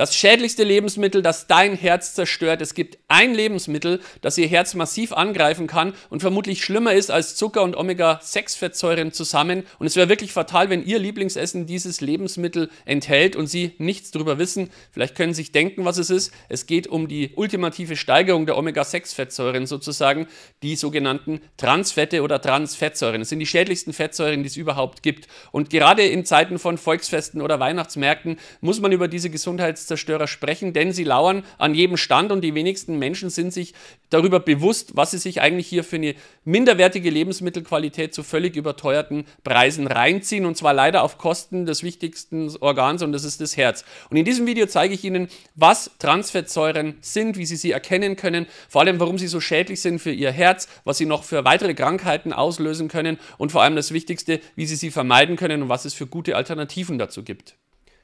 Das schädlichste Lebensmittel, das dein Herz zerstört. Es gibt ein Lebensmittel, das ihr Herz massiv angreifen kann und vermutlich schlimmer ist als Zucker und Omega-6-Fettsäuren zusammen. Und es wäre wirklich fatal, wenn ihr Lieblingsessen dieses Lebensmittel enthält und sie nichts darüber wissen. Vielleicht können sie sich denken, was es ist. Es geht um die ultimative Steigerung der Omega-6-Fettsäuren sozusagen, die sogenannten Transfette oder Transfettsäuren. Das sind die schädlichsten Fettsäuren, die es überhaupt gibt. Und gerade in Zeiten von Volksfesten oder Weihnachtsmärkten muss man über diese Gesundheits Selbstzerstörer sprechen, denn sie lauern an jedem Stand und die wenigsten Menschen sind sich darüber bewusst, was sie sich eigentlich hier für eine minderwertige Lebensmittelqualität zu völlig überteuerten Preisen reinziehen und zwar leider auf Kosten des wichtigsten Organs und das ist das Herz. Und in diesem Video zeige ich Ihnen, was Transfettsäuren sind, wie Sie sie erkennen können, vor allem warum sie so schädlich sind für Ihr Herz, was sie noch für weitere Krankheiten auslösen können und vor allem das Wichtigste, wie Sie sie vermeiden können und was es für gute Alternativen dazu gibt.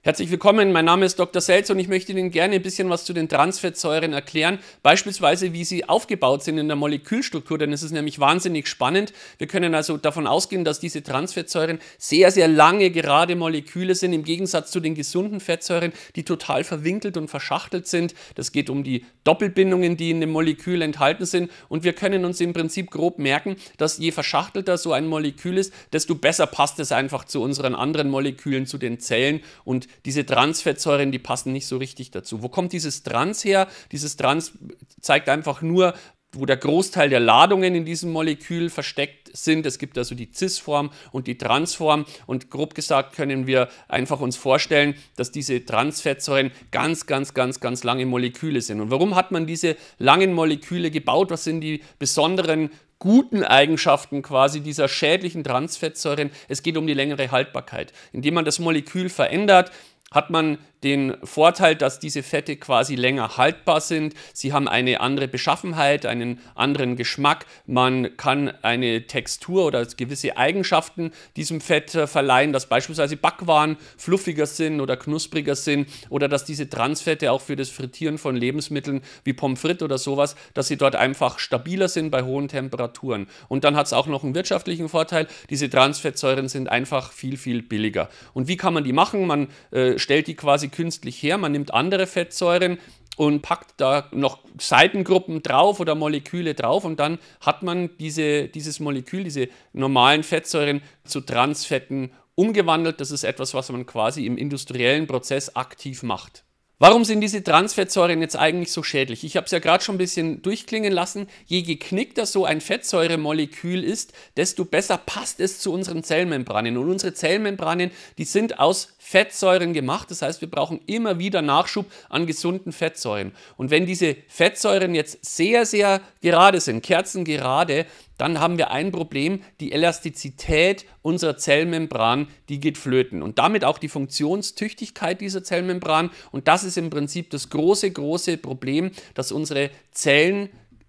Herzlich willkommen, mein Name ist Dr. Selz und ich möchte Ihnen gerne ein bisschen was zu den Transfettsäuren erklären, beispielsweise wie sie aufgebaut sind in der Molekülstruktur, denn es ist nämlich wahnsinnig spannend. Wir können also davon ausgehen, dass diese Transfettsäuren sehr, sehr lange gerade Moleküle sind, im Gegensatz zu den gesunden Fettsäuren, die total verwinkelt und verschachtelt sind. Das geht um die Doppelbindungen, die in dem Molekül enthalten sind und wir können uns im Prinzip grob merken, dass je verschachtelter so ein Molekül ist, desto besser passt es einfach zu unseren anderen Molekülen, zu den Zellen und diese Transfettsäuren, die passen nicht so richtig dazu. Wo kommt dieses Trans her? Dieses Trans zeigt einfach nur, wo der Großteil der Ladungen in diesem Molekül versteckt sind. Es gibt also die Cis-Form und die Transform. Und grob gesagt können wir einfach uns vorstellen, dass diese Transfettsäuren ganz, ganz, ganz, ganz lange Moleküle sind. Und warum hat man diese langen Moleküle gebaut? Was sind die besonderen guten Eigenschaften quasi dieser schädlichen Transfettsäuren. Es geht um die längere Haltbarkeit. Indem man das Molekül verändert, hat man den Vorteil, dass diese Fette quasi länger haltbar sind. Sie haben eine andere Beschaffenheit, einen anderen Geschmack. Man kann eine Textur oder gewisse Eigenschaften diesem Fett äh, verleihen, dass beispielsweise Backwaren fluffiger sind oder knuspriger sind oder dass diese Transfette auch für das Frittieren von Lebensmitteln wie Pommes frites oder sowas, dass sie dort einfach stabiler sind bei hohen Temperaturen. Und dann hat es auch noch einen wirtschaftlichen Vorteil. Diese Transfettsäuren sind einfach viel, viel billiger. Und wie kann man die machen? Man äh, stellt die quasi quasi künstlich her. Man nimmt andere Fettsäuren und packt da noch Seitengruppen drauf oder Moleküle drauf und dann hat man diese, dieses Molekül, diese normalen Fettsäuren zu Transfetten umgewandelt. Das ist etwas, was man quasi im industriellen Prozess aktiv macht. Warum sind diese Transfettsäuren jetzt eigentlich so schädlich? Ich habe es ja gerade schon ein bisschen durchklingen lassen. Je geknickter so ein Fettsäuremolekül ist, desto besser passt es zu unseren Zellmembranen. Und unsere Zellmembranen, die sind aus Fettsäuren gemacht. Das heißt, wir brauchen immer wieder Nachschub an gesunden Fettsäuren. Und wenn diese Fettsäuren jetzt sehr, sehr gerade sind, kerzengerade, dann haben wir ein Problem, die Elastizität unserer Zellmembran, die geht flöten und damit auch die Funktionstüchtigkeit dieser Zellmembran und das ist im Prinzip das große, große Problem, dass unsere Zellen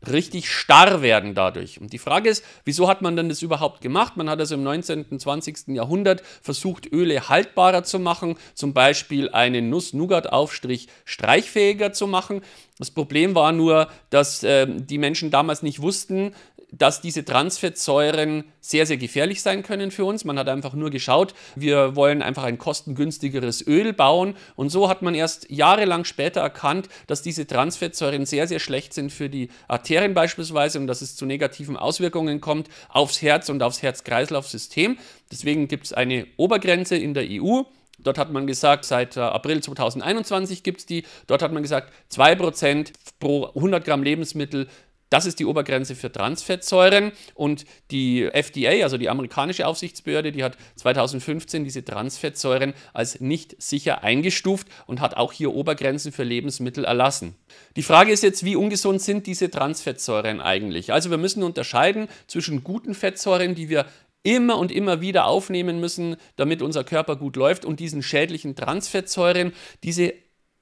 richtig starr werden dadurch. Und die Frage ist, wieso hat man denn das überhaupt gemacht? Man hat also im 19. und 20. Jahrhundert versucht, Öle haltbarer zu machen, zum Beispiel einen Nuss-Nougat-Aufstrich streichfähiger zu machen. Das Problem war nur, dass äh, die Menschen damals nicht wussten, dass diese Transfettsäuren sehr, sehr gefährlich sein können für uns. Man hat einfach nur geschaut, wir wollen einfach ein kostengünstigeres Öl bauen. Und so hat man erst jahrelang später erkannt, dass diese Transfettsäuren sehr, sehr schlecht sind für die Arterien beispielsweise und dass es zu negativen Auswirkungen kommt aufs Herz und aufs Herz-Kreislauf-System. Deswegen gibt es eine Obergrenze in der EU. Dort hat man gesagt, seit äh, April 2021 gibt es die. Dort hat man gesagt, 2% pro 100 Gramm Lebensmittel das ist die Obergrenze für Transfettsäuren und die FDA, also die amerikanische Aufsichtsbehörde, die hat 2015 diese Transfettsäuren als nicht sicher eingestuft und hat auch hier Obergrenzen für Lebensmittel erlassen. Die Frage ist jetzt, wie ungesund sind diese Transfettsäuren eigentlich? Also wir müssen unterscheiden zwischen guten Fettsäuren, die wir immer und immer wieder aufnehmen müssen, damit unser Körper gut läuft und diesen schädlichen Transfettsäuren, diese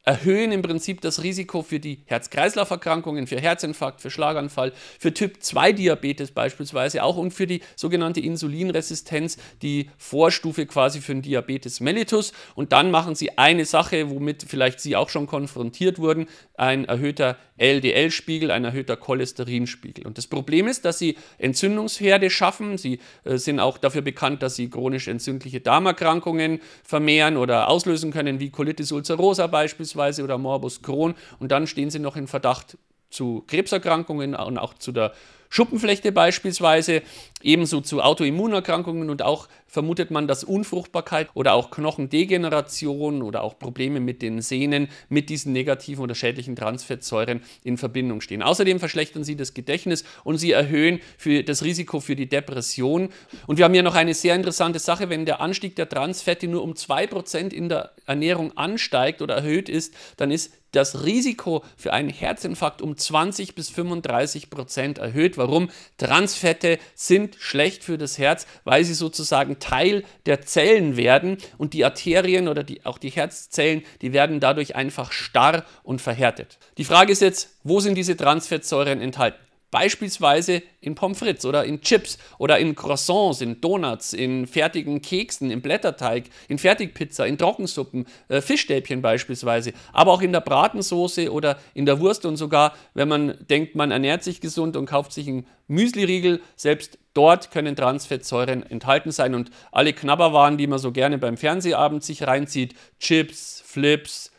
erhöhen im Prinzip das Risiko für die Herz-Kreislauf-Erkrankungen, für Herzinfarkt, für Schlaganfall, für Typ-2-Diabetes beispielsweise auch und für die sogenannte Insulinresistenz, die Vorstufe quasi für den Diabetes mellitus. Und dann machen sie eine Sache, womit vielleicht Sie auch schon konfrontiert wurden, ein erhöhter LDL-Spiegel, ein erhöhter Cholesterinspiegel. Und das Problem ist, dass sie Entzündungsherde schaffen. Sie äh, sind auch dafür bekannt, dass sie chronisch entzündliche Darmerkrankungen vermehren oder auslösen können, wie Colitis ulcerosa beispielsweise beispielsweise oder Morbus Crohn und dann stehen sie noch in Verdacht zu Krebserkrankungen und auch zu der Schuppenflechte beispielsweise, ebenso zu Autoimmunerkrankungen und auch vermutet man, dass Unfruchtbarkeit oder auch Knochendegeneration oder auch Probleme mit den Sehnen mit diesen negativen oder schädlichen Transfettsäuren in Verbindung stehen. Außerdem verschlechtern sie das Gedächtnis und sie erhöhen für das Risiko für die Depression. Und wir haben hier noch eine sehr interessante Sache, wenn der Anstieg der Transfette nur um 2% in der Ernährung ansteigt oder erhöht ist, dann ist das Risiko für einen Herzinfarkt um 20 bis 35 Prozent erhöht. Warum? Transfette sind schlecht für das Herz, weil sie sozusagen Teil der Zellen werden und die Arterien oder die, auch die Herzzellen, die werden dadurch einfach starr und verhärtet. Die Frage ist jetzt, wo sind diese Transfettsäuren enthalten? Beispielsweise in Pommes frites oder in Chips oder in Croissants, in Donuts, in fertigen Keksen, im Blätterteig, in Fertigpizza, in Trockensuppen, äh, Fischstäbchen beispielsweise, aber auch in der Bratensoße oder in der Wurst und sogar, wenn man denkt, man ernährt sich gesund und kauft sich einen Müsliriegel, selbst dort können Transfettsäuren enthalten sein und alle Knabberwaren, die man so gerne beim Fernsehabend sich reinzieht, Chips, Flips,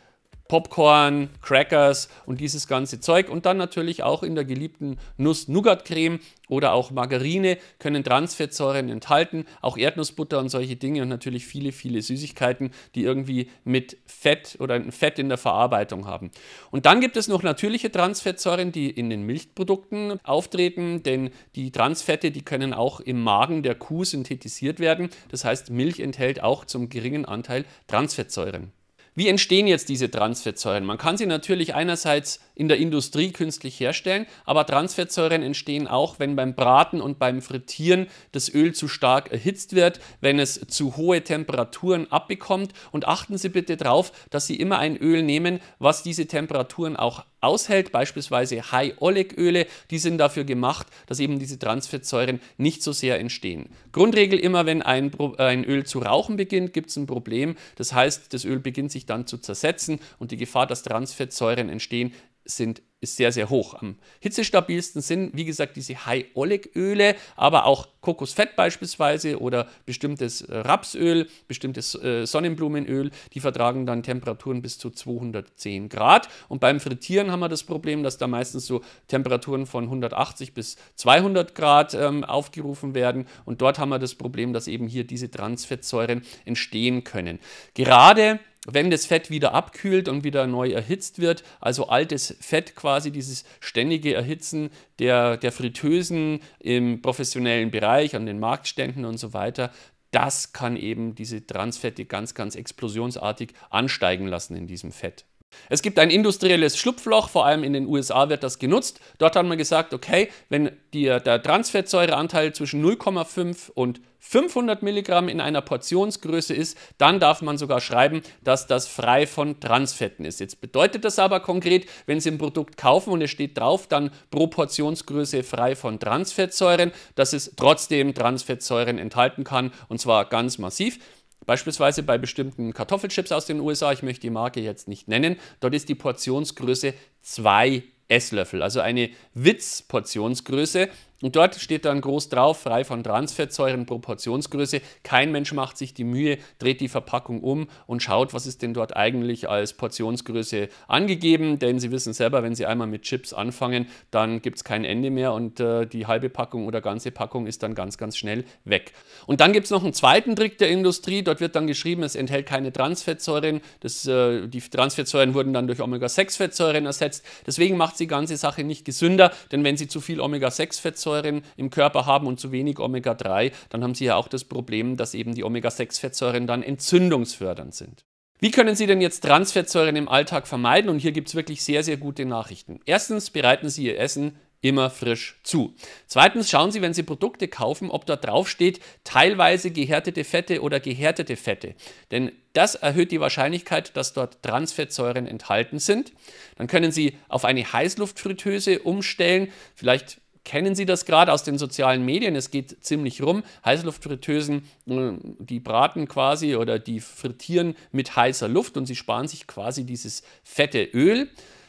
Popcorn, Crackers und dieses ganze Zeug und dann natürlich auch in der geliebten Nuss-Nougat-Creme oder auch Margarine können Transfettsäuren enthalten, auch Erdnussbutter und solche Dinge und natürlich viele, viele Süßigkeiten, die irgendwie mit Fett oder ein Fett in der Verarbeitung haben. Und dann gibt es noch natürliche Transfettsäuren, die in den Milchprodukten auftreten, denn die Transfette, die können auch im Magen der Kuh synthetisiert werden. Das heißt, Milch enthält auch zum geringen Anteil Transfettsäuren. Wie entstehen jetzt diese Transfettsäuren? Man kann sie natürlich einerseits in der Industrie künstlich herstellen, aber Transfettsäuren entstehen auch, wenn beim Braten und beim Frittieren das Öl zu stark erhitzt wird, wenn es zu hohe Temperaturen abbekommt. Und achten Sie bitte darauf, dass Sie immer ein Öl nehmen, was diese Temperaturen auch aushält, beispielsweise High-Oleic-Öle, die sind dafür gemacht, dass eben diese Transfettsäuren nicht so sehr entstehen. Grundregel immer, wenn ein, ein Öl zu rauchen beginnt, gibt es ein Problem. Das heißt, das Öl beginnt sich dann zu zersetzen und die Gefahr, dass Transfettsäuren entstehen, sind ist sehr, sehr hoch. Am hitzestabilsten sind, wie gesagt, diese High-Oleic-Öle, aber auch Kokosfett beispielsweise oder bestimmtes äh, Rapsöl, bestimmtes äh, Sonnenblumenöl, die vertragen dann Temperaturen bis zu 210 Grad. Und beim Frittieren haben wir das Problem, dass da meistens so Temperaturen von 180 bis 200 Grad ähm, aufgerufen werden. Und dort haben wir das Problem, dass eben hier diese Transfettsäuren entstehen können. Gerade wenn das Fett wieder abkühlt und wieder neu erhitzt wird, also altes Fett quasi, quasi dieses ständige Erhitzen der, der Fritteusen im professionellen Bereich, an den Marktständen und so weiter, das kann eben diese Transfette ganz, ganz explosionsartig ansteigen lassen in diesem Fett. Es gibt ein industrielles Schlupfloch, vor allem in den USA wird das genutzt. Dort hat man gesagt, okay, wenn die, der Transfettsäureanteil zwischen 0,5 und 500 Milligramm in einer Portionsgröße ist, dann darf man sogar schreiben, dass das frei von Transfetten ist. Jetzt bedeutet das aber konkret, wenn Sie ein Produkt kaufen und es steht drauf, dann pro Portionsgröße frei von Transfettsäuren, dass es trotzdem Transfettsäuren enthalten kann und zwar ganz massiv. Beispielsweise bei bestimmten Kartoffelchips aus den USA, ich möchte die Marke jetzt nicht nennen, dort ist die Portionsgröße 2 Esslöffel, also eine Witzportionsgröße. Und dort steht dann groß drauf, frei von Transfettsäuren, Proportionsgröße. Kein Mensch macht sich die Mühe, dreht die Verpackung um und schaut, was ist denn dort eigentlich als Portionsgröße angegeben. Denn Sie wissen selber, wenn Sie einmal mit Chips anfangen, dann gibt es kein Ende mehr und äh, die halbe Packung oder ganze Packung ist dann ganz, ganz schnell weg. Und dann gibt es noch einen zweiten Trick der Industrie. Dort wird dann geschrieben, es enthält keine Transfettsäuren. Das, äh, die Transfettsäuren wurden dann durch Omega-6-Fettsäuren ersetzt. Deswegen macht die ganze Sache nicht gesünder, denn wenn Sie zu viel Omega-6-Fettsäuren Fettsäuren im Körper haben und zu wenig Omega-3, dann haben Sie ja auch das Problem, dass eben die Omega-6-Fettsäuren dann entzündungsfördernd sind. Wie können Sie denn jetzt Transfettsäuren im Alltag vermeiden? Und hier gibt es wirklich sehr, sehr gute Nachrichten. Erstens bereiten Sie Ihr Essen immer frisch zu. Zweitens schauen Sie, wenn Sie Produkte kaufen, ob da drauf steht, teilweise gehärtete Fette oder gehärtete Fette. Denn das erhöht die Wahrscheinlichkeit, dass dort Transfettsäuren enthalten sind. Dann können Sie auf eine Heißluftfritteuse umstellen. Vielleicht kennen Sie das gerade aus den sozialen Medien? Es geht ziemlich rum. Heißluftfritteusen, äh, die braten quasi oder die frittieren mit heißer Luft und sie sparen sich quasi dieses fette Öl.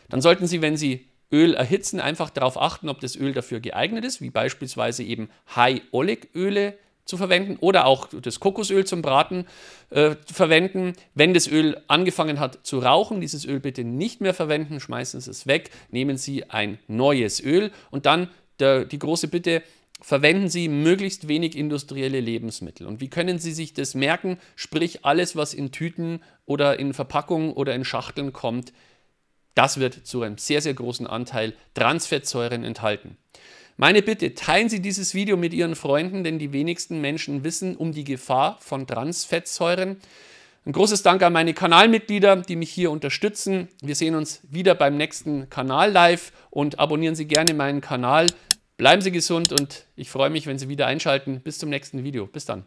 Dann sollten Sie, wenn Sie Öl erhitzen, einfach darauf achten, ob das Öl dafür geeignet ist, wie beispielsweise eben High-Oleic-Öle zu verwenden oder auch das Kokosöl zum Braten äh, verwenden. Wenn das Öl angefangen hat zu rauchen, dieses Öl bitte nicht mehr verwenden, schmeißen Sie es weg, nehmen Sie ein neues Öl und dann der, die große Bitte, verwenden Sie möglichst wenig industrielle Lebensmittel. Und wie können Sie sich das merken? Sprich, alles, was in Tüten oder in Verpackungen oder in Schachteln kommt, das wird zu einem sehr, sehr großen Anteil Transfettsäuren enthalten. Meine Bitte, teilen Sie dieses Video mit Ihren Freunden, denn die wenigsten Menschen wissen um die Gefahr von Transfettsäuren. Ein großes Dank an meine Kanalmitglieder, die mich hier unterstützen. Wir sehen uns wieder beim nächsten Kanal live und abonnieren Sie gerne meinen Kanal. Bleiben Sie gesund und ich freue mich, wenn Sie wieder einschalten. Bis zum nächsten Video. Bis dann.